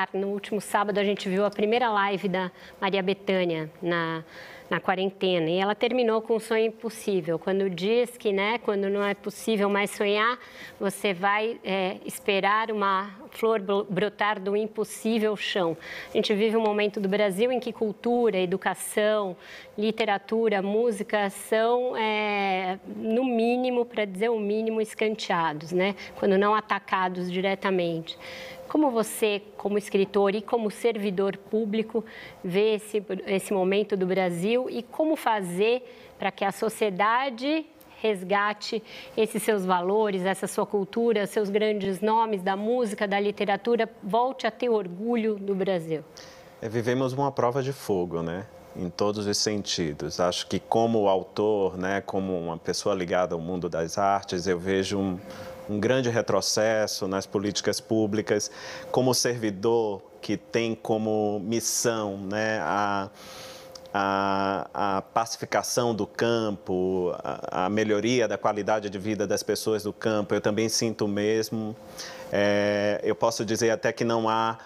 Ah, no último sábado a gente viu a primeira live da Maria Bethânia na na quarentena. E ela terminou com um sonho impossível. Quando diz que, né, quando não é possível mais sonhar, você vai é, esperar uma flor brotar do impossível chão. A gente vive um momento do Brasil em que cultura, educação, literatura, música são, é, no mínimo, para dizer o mínimo, escanteados, né? Quando não atacados diretamente. Como você, como escritor e como servidor público, vê esse, esse momento do Brasil? Brasil e como fazer para que a sociedade resgate esses seus valores, essa sua cultura, seus grandes nomes da música, da literatura, volte a ter orgulho do Brasil. É, vivemos uma prova de fogo, né? Em todos os sentidos. Acho que como autor, né, como uma pessoa ligada ao mundo das artes, eu vejo um, um grande retrocesso nas políticas públicas, como servidor que tem como missão né, a a, a pacificação do campo, a, a, melhoria da qualidade de vida das pessoas do campo, eu também sinto mesmo. É, eu posso dizer até que não há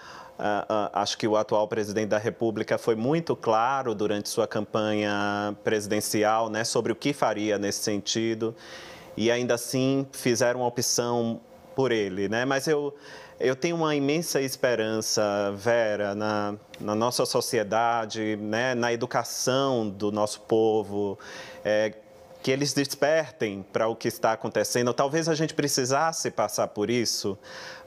acho que o atual presidente da República foi muito claro durante sua campanha presidencial né, sobre o que faria nesse sentido e ainda assim fizeram uma opção por ele. Né? Mas eu, eu tenho uma imensa esperança, Vera, na, na nossa sociedade, né, na educação do nosso povo. É, que eles despertem para o que está acontecendo. Talvez a gente precisasse passar por isso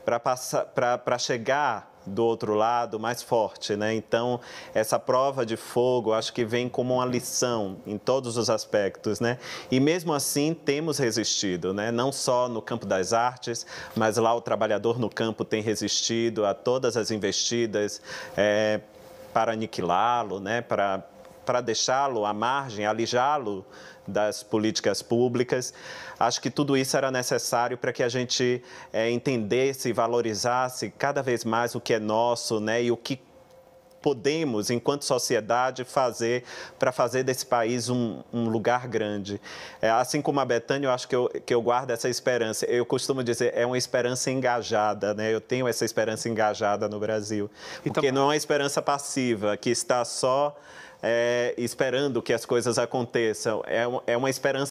para chegar do outro lado mais forte, né? Então, essa prova de fogo, acho que vem como uma lição em todos os aspectos, né? E mesmo assim, temos resistido, né? Não só no campo das artes, mas lá o trabalhador no campo tem resistido a todas as investidas é, para aniquilá-lo, né? Para para deixá-lo à margem, alijá-lo das políticas públicas. Acho que tudo isso era necessário para que a gente é, entendesse e valorizasse cada vez mais o que é nosso né, e o que podemos, enquanto sociedade, fazer para fazer desse país um, um lugar grande. É, assim como a Betânia, eu acho que eu, que eu guardo essa esperança. Eu costumo dizer, é uma esperança engajada, né? Eu tenho essa esperança engajada no Brasil. Porque então... não é uma esperança passiva, que está só é, esperando que as coisas aconteçam. É, é uma esperança